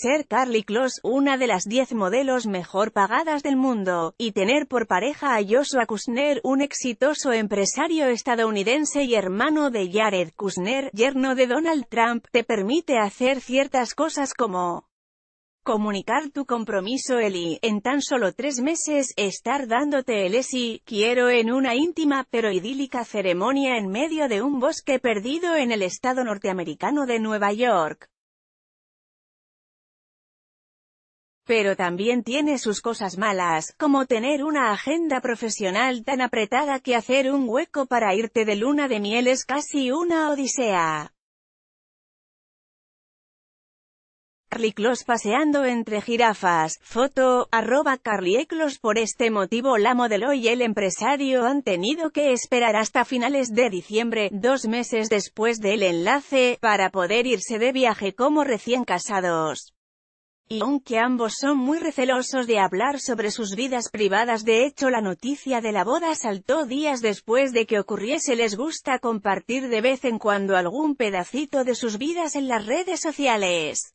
ser Carly Close una de las 10 modelos mejor pagadas del mundo, y tener por pareja a Joshua Kushner, un exitoso empresario estadounidense y hermano de Jared Kushner, yerno de Donald Trump, te permite hacer ciertas cosas como comunicar tu compromiso Eli, en tan solo tres meses, estar dándote el si, quiero en una íntima pero idílica ceremonia en medio de un bosque perdido en el estado norteamericano de Nueva York. Pero también tiene sus cosas malas, como tener una agenda profesional tan apretada que hacer un hueco para irte de luna de miel es casi una odisea. Carly paseando entre jirafas, foto, arroba e. Por este motivo la modelo y el empresario han tenido que esperar hasta finales de diciembre, dos meses después del enlace, para poder irse de viaje como recién casados y aunque ambos son muy recelosos de hablar sobre sus vidas privadas de hecho la noticia de la boda saltó días después de que ocurriese les gusta compartir de vez en cuando algún pedacito de sus vidas en las redes sociales.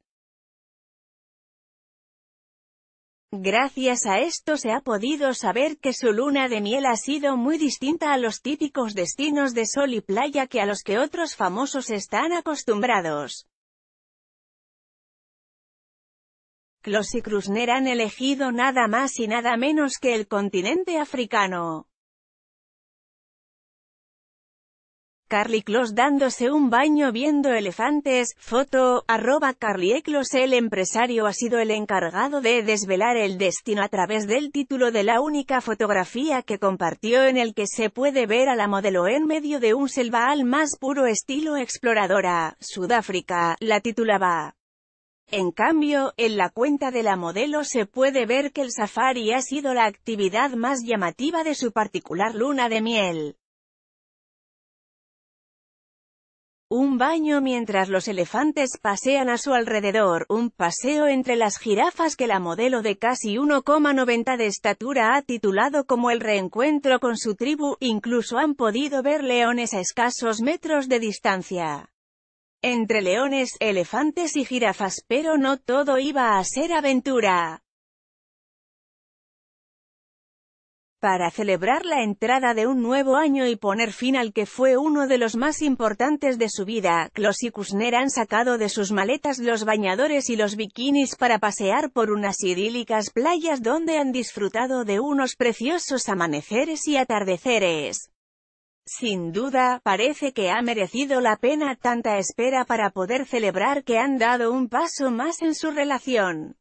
Gracias a esto se ha podido saber que su luna de miel ha sido muy distinta a los típicos destinos de sol y playa que a los que otros famosos están acostumbrados. Los y Krusner han elegido nada más y nada menos que el continente africano. Carly dándose un baño viendo elefantes, foto, arroba Carly Eclos el empresario ha sido el encargado de desvelar el destino a través del título de la única fotografía que compartió en el que se puede ver a la modelo en medio de un selva al más puro estilo exploradora, Sudáfrica, la titulaba. En cambio, en la cuenta de la modelo se puede ver que el safari ha sido la actividad más llamativa de su particular luna de miel. Un baño mientras los elefantes pasean a su alrededor, un paseo entre las jirafas que la modelo de casi 1,90 de estatura ha titulado como el reencuentro con su tribu, incluso han podido ver leones a escasos metros de distancia entre leones, elefantes y jirafas, pero no todo iba a ser aventura. Para celebrar la entrada de un nuevo año y poner fin al que fue uno de los más importantes de su vida, Klos y Kushner han sacado de sus maletas los bañadores y los bikinis para pasear por unas idílicas playas donde han disfrutado de unos preciosos amaneceres y atardeceres. Sin duda, parece que ha merecido la pena tanta espera para poder celebrar que han dado un paso más en su relación.